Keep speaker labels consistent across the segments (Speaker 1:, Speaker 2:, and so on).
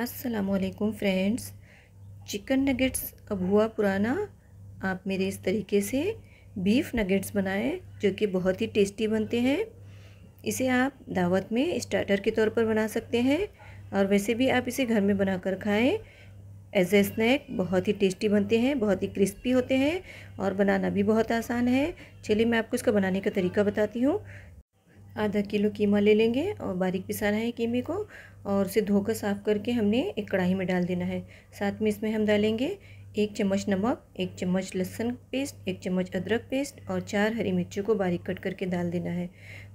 Speaker 1: असलकुम friends chicken nuggets अब हुआ पुराना आप मेरे इस तरीके से बीफ नगेट्स बनाएं जो कि बहुत ही टेस्टी बनते हैं इसे आप दावत में स्टार्टर के तौर पर बना सकते हैं और वैसे भी आप इसे घर में बनाकर खाएं एज ए स्नैक बहुत ही टेस्टी बनते हैं बहुत ही क्रिस्पी होते हैं और बनाना भी बहुत आसान है चलिए मैं आपको इसका बनाने का तरीका बताती हूँ आधा किलो कीमा ले लेंगे और बारीक पिसाना है कीमे को और उसे धोकर साफ़ करके हमने एक कढ़ाई में डाल देना है साथ में इसमें हम डालेंगे एक चम्मच नमक एक चम्मच लहसुन पेस्ट एक चम्मच अदरक पेस्ट और चार हरी मिर्ची को बारीक कट करके डाल देना है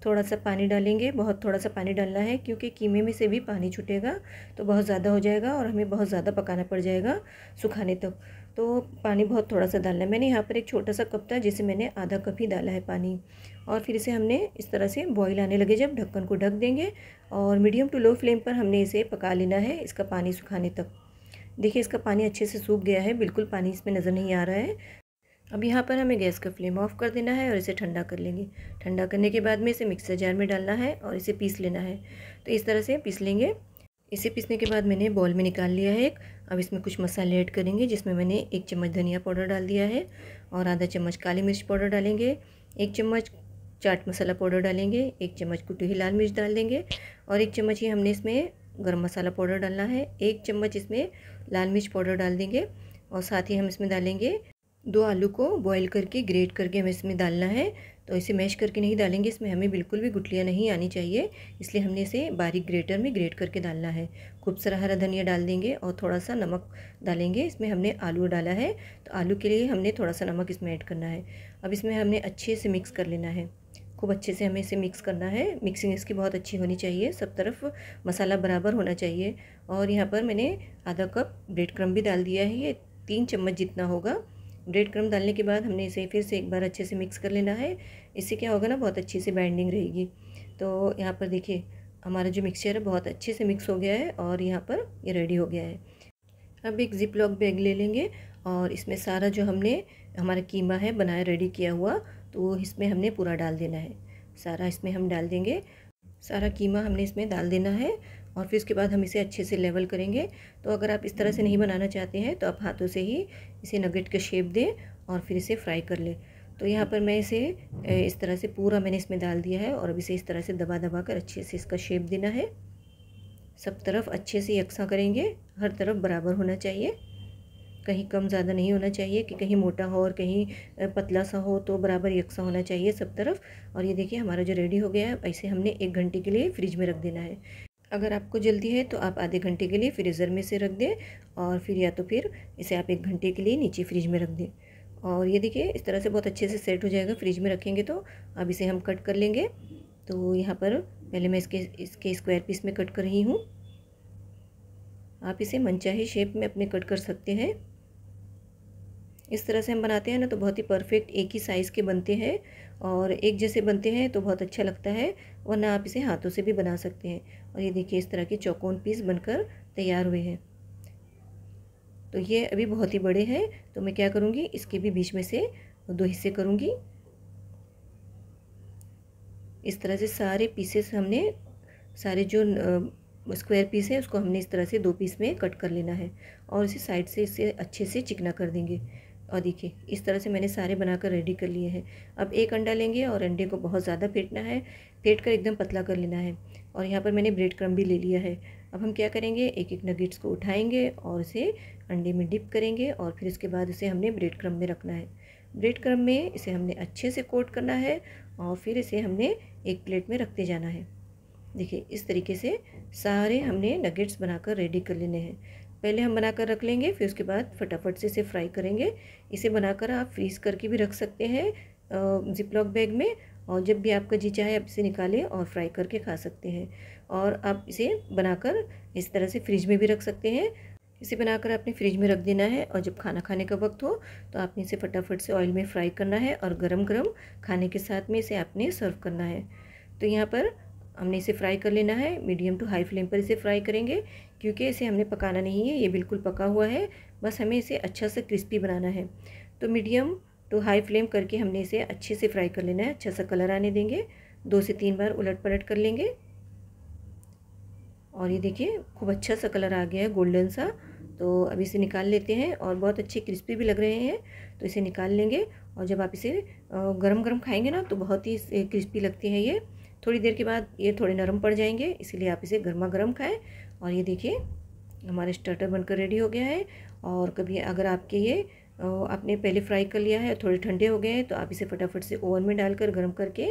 Speaker 1: थोड़ा सा पानी डालेंगे बहुत थोड़ा सा पानी डालना है क्योंकि कीमे में से भी पानी छूटेगा तो बहुत ज़्यादा हो जाएगा और हमें बहुत ज़्यादा पकाना पड़ जाएगा सुखाने तक तो पानी बहुत थोड़ा सा डालना है मैंने यहाँ पर एक छोटा सा कप था जिसे मैंने आधा कप ही डाला है पानी और फिर इसे हमने इस तरह से बॉईल आने लगे जब ढक्कन को ढक देंगे और मीडियम टू लो फ्लेम पर हमने इसे पका लेना है इसका पानी सुखाने तक देखिए इसका पानी अच्छे से सूख गया है बिल्कुल पानी इसमें नज़र नहीं आ रहा है अब यहाँ पर हमें गैस का फ्लेम ऑफ कर देना है और इसे ठंडा कर लेंगे ठंडा करने के बाद में इसे मिक्सर जार में डालना है और इसे पीस लेना है तो इस तरह से पीस लेंगे इसे पीसने के बाद मैंने बॉल में निकाल लिया है एक अब इसमें कुछ मसाले ऐड करेंगे जिसमें मैंने एक चम्मच धनिया पाउडर डाल दिया है और आधा चम्मच काली मिर्च पाउडर डालेंगे एक चम्मच चाट मसाला पाउडर डालेंगे एक चम्मच कुटी हुई लाल मिर्च डाल देंगे और एक चम्मच ही हमने इसमें गर्म मसाला पाउडर डालना है एक चम्मच इसमें लाल मिर्च पाउडर डाल देंगे और साथ ही हम इसमें डालेंगे दो आलू को बॉईल करके ग्रेट करके हमें इसमें डालना है तो इसे मैश करके नहीं डालेंगे इसमें हमें बिल्कुल भी गुटलियाँ नहीं आनी चाहिए इसलिए हमने इसे बारीक ग्रेटर में ग्रेट करके डालना है खूब सारा हरा धनिया डाल देंगे और थोड़ा सा नमक डालेंगे इसमें हमने आलू डाला है तो आलू के लिए हमने थोड़ा सा नमक इसमें ऐड करना है अब इसमें हमने अच्छे से मिक्स कर लेना है खूब अच्छे से हमें इसे मिक्स करना है मिक्सिंग इसकी बहुत अच्छी होनी चाहिए सब तरफ मसाला बराबर होना चाहिए और यहाँ पर मैंने आधा कप ब्रेड क्रम भी डाल दिया है ये तीन चम्मच जितना होगा ब्रेड क्रम डालने के बाद हमने इसे फिर से एक बार अच्छे से मिक्स कर लेना है इससे क्या होगा ना बहुत अच्छी से बाइंडिंग रहेगी तो यहाँ पर देखिए हमारा जो मिक्सचर है बहुत अच्छे से मिक्स हो गया है और यहाँ पर ये रेडी हो गया है अब एक ज़िप लॉक बैग ले लेंगे और इसमें सारा जो हमने हमारा कीमा है बनाया रेडी किया हुआ तो इसमें हमने पूरा डाल देना है सारा इसमें हम डाल देंगे सारा कीमा हमने इसमें डाल देना है और फिर उसके बाद हम इसे अच्छे से लेवल करेंगे तो अगर आप इस तरह से नहीं बनाना चाहते हैं तो आप हाथों से ही इसे नगेट का शेप दें और फिर इसे फ्राई कर लें तो यहाँ पर मैं इसे इस तरह से पूरा मैंने इसमें डाल दिया है और अब इसे इस तरह से दबा दबा कर अच्छे से इसका शेप देना है सब तरफ अच्छे से यकसा करेंगे हर तरफ बराबर होना चाहिए कहीं कम ज़्यादा नहीं होना चाहिए कि कहीं मोटा हो और कहीं पतला सा हो तो बराबर यकसा होना चाहिए सब तरफ और ये देखिए हमारा जो रेडी हो गया है ऐसे हमने एक घंटे के लिए फ्रिज में रख देना है अगर आपको जल्दी है तो आप आधे घंटे के लिए फ्रीज़र में से रख दें और फिर या तो फिर इसे आप एक घंटे के लिए नीचे फ्रिज में रख दें और ये देखिए इस तरह से बहुत अच्छे से सेट हो जाएगा फ्रिज में रखेंगे तो अब इसे हम कट कर लेंगे तो यहाँ पर पहले मैं इसके इसके स्क्वायर पीस में कट कर रही हूँ आप इसे मनचाहे शेप में अपने कट कर सकते हैं इस तरह से हम बनाते हैं ना तो बहुत ही परफेक्ट एक ही साइज़ के बनते हैं और एक जैसे बनते हैं तो बहुत अच्छा लगता है वरना आप इसे हाथों से भी बना सकते हैं और ये देखिए इस तरह के चौकोन पीस बनकर तैयार हुए हैं तो ये अभी बहुत ही बड़े हैं तो मैं क्या करूँगी इसके भी बीच में से दो हिस्से करूँगी इस तरह से सारे पीसेस हमने सारे जो स्क्वायर पीस है उसको हमने इस तरह से दो पीस में कट कर लेना है और इसे साइड से इसे अच्छे से चिकना कर देंगे और देखिए इस तरह से मैंने सारे बनाकर रेडी कर लिए हैं अब एक अंडा लेंगे और अंडे को बहुत ज़्यादा फेंटना है फेंट कर एकदम पतला कर लेना है और यहाँ पर मैंने ब्रेड क्रम भी ले लिया है अब हम क्या करेंगे एक एक नगेट्स को उठाएंगे और उसे अंडे में डिप करेंगे और फिर इसके बाद इसे हमने ब्रेड क्रम में रखना है ब्रेड क्रम में इसे हमने अच्छे से कोट करना है और फिर इसे हमने एक प्लेट में रखते जाना है देखिए इस तरीके से सारे हमने नगेट्स बनाकर रेडी कर लेने हैं पहले हम बनाकर रख लेंगे फिर उसके बाद फटाफट से इसे फ्राई करेंगे इसे बनाकर आप फ्रीज़ करके भी रख सकते हैं जिपलॉक बैग में और जब भी आपका जी चाहे आप इसे निकालें और फ्राई करके खा सकते हैं और आप इसे बनाकर इस तरह से फ्रिज में भी रख सकते हैं इसे बनाकर आपने फ्रिज में रख देना है और जब खाना खाने का वक्त हो तो आपने इसे फटाफट से ऑयल में फ्राई करना है और गरम गरम खाने के साथ में इसे आपने सर्व करना है तो यहाँ पर हमने इसे फ्राई कर लेना है मीडियम टू हाई फ्लेम पर इसे फ्राई करेंगे क्योंकि इसे हमने पकाना नहीं है ये बिल्कुल पका हुआ है बस हमें इसे अच्छा सा क्रिस्पी बनाना है तो मीडियम टू हाई फ्लेम करके हमने इसे अच्छे से फ्राई कर लेना है अच्छा सा कलर आने देंगे दो से तीन बार उलट पलट कर लेंगे और ये देखिए खूब अच्छा सा कलर आ गया है गोल्डन सा तो अब इसे निकाल लेते हैं और बहुत अच्छे क्रिस्पी भी लग रहे हैं तो इसे निकाल लेंगे और जब आप इसे गरम गरम खाएंगे ना तो बहुत ही क्रिस्पी लगती है ये थोड़ी देर के बाद ये थोड़े नरम पड़ जाएंगे इसीलिए आप इसे गर्मा गर्म खाएँ और ये देखिए हमारे स्टार्टर बनकर रेडी हो गया है और कभी अगर आपके ये आपने पहले फ्राई कर लिया है थोड़े ठंडे हो गए हैं तो आप इसे फटाफट से ओवन में डालकर गर्म करके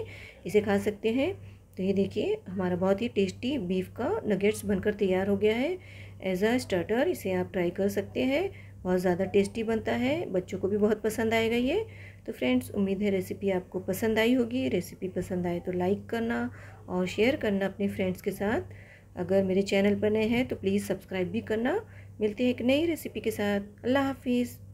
Speaker 1: इसे खा सकते हैं तो ये देखिए हमारा बहुत ही टेस्टी बीफ का नगेट्स बनकर तैयार हो गया है एज अ स्टार्टर इसे आप ट्राई कर सकते हैं बहुत ज़्यादा टेस्टी बनता है बच्चों को भी बहुत पसंद आएगा ये तो फ्रेंड्स उम्मीद है रेसिपी आपको पसंद आई होगी रेसिपी पसंद आए तो लाइक करना और शेयर करना अपने फ्रेंड्स के साथ अगर मेरे चैनल पर नए हैं तो प्लीज़ सब्सक्राइब भी करना मिलते हैं एक नई रेसिपी के साथ अल्लाह हाफिज़